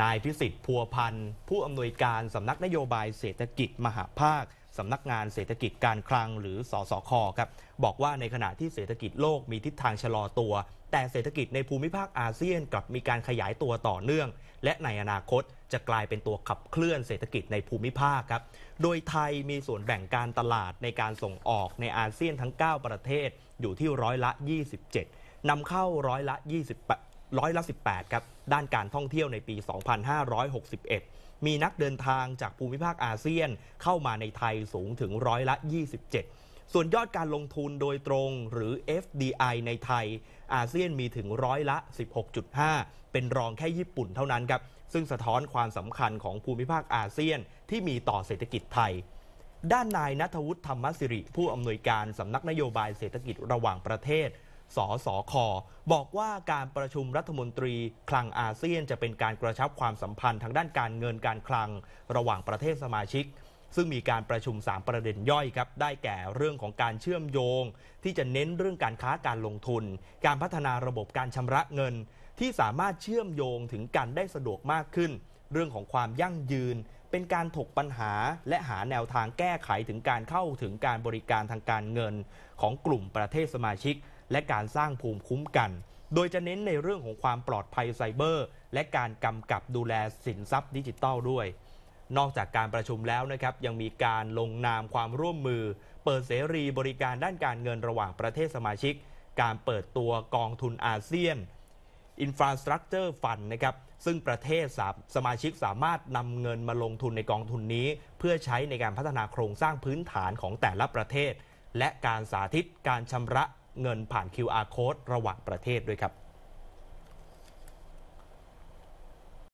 นายพิสิทธิ์พัวพันธ์ผู้อำนวยการสำนักนโยบายเศรษฐกิจมหาภาคสำนักงานเศรษฐกิจการคลังหรือสอสอคอครับ บอกว่าในขณะที่เศรษฐกิจโลกมีทิศทางชะลอตัว แต่เศรษฐกิจในภูมิภาคอาเซียนกลับมีการขยายตัวต่อเนื่อง และในอนาคตจะกลายเป็นตัวขับเคลื่อนเศรษฐกิจในภูมิภาคครับโดยไทยมีส่วนแบ่งการตลาดในการส่งออกในอาเซียนทั้ง 9 ประเทศอยู่ที่ร้อยละ 27นำเข้าร้อยละ2 0ร้อยละ18ครับ ด้านการท่องเที่ยวในปี 2561 มีนักเดินทางจากภูมิภาคอาเซียนเข้ามาในไทยสูงถึงร้อยละ 27 ส่วนยอดการลงทุนโดยตรงหรือ FDI ในไทย อาเซียนมีถึงร้อยละ 16.5 เป็นรองแค่ญี่ปุ่นเท่านั้นครับ ซึ่งสะท้อนความสำคัญของภูมิภาคอาเซียน ที่มีต่อเศรษฐกิจไทย ด้านนายนัทวุฒิ ธรรมสิริ ผู้อำนวยการสำนักนโยบายเศรษฐกิจระหว่างประเทศสสคบอกว่าการประชุมรัฐมนตรีคลังอาเซียนจะเป็นการกระชับความสัมพันธ์ทางด้านการเงินการคลัง ระหว่างประเทศสมาชิก ซึ่งมีการประชุม 3 ประเด็นย่อยครับได้แก่เรื่องของการเชื่อมโยง ที่จะเน้นเรื่องการค้าการลงทุน การพัฒนาระบบการชำระเงินที่สามารถเชื่อมโยงถึงกันได้สะดวกมากขึ้น เรื่องของความยั่งยืนเป็นการถกปัญหาและหาแนวทางแก้ไขถึงการเข้าถึงการบริการทางการเงิน ของกลุ่มประเทศสมาชิกและการสร้างภูมิคุ้มกัน โดยจะเน้นในเรื่องของความปลอดภัยไซเบอร์ และการกำกับดูแลสินทรัพย์ดิจิทัลด้วย นอกจากการประชุมแล้วนะครับ ยังมีการลงนามความร่วมมือ เปิดเสรีบริการด้านการเงินระหว่างประเทศสมาชิก การเปิดตัวกองทุนอาเซียน Infrastructure Fund นะครับ ซึ่งประเทศสสมาชิกสามารถนำเงินมาลงทุนในกองทุนนี้ เพื่อใช้ในการพัฒนาโครงสร้างพื้นฐานของแต่ละประเทศ และการสาธิตการชำระเงินผ่าน QR code ระหว่างประเทศด้วยครับ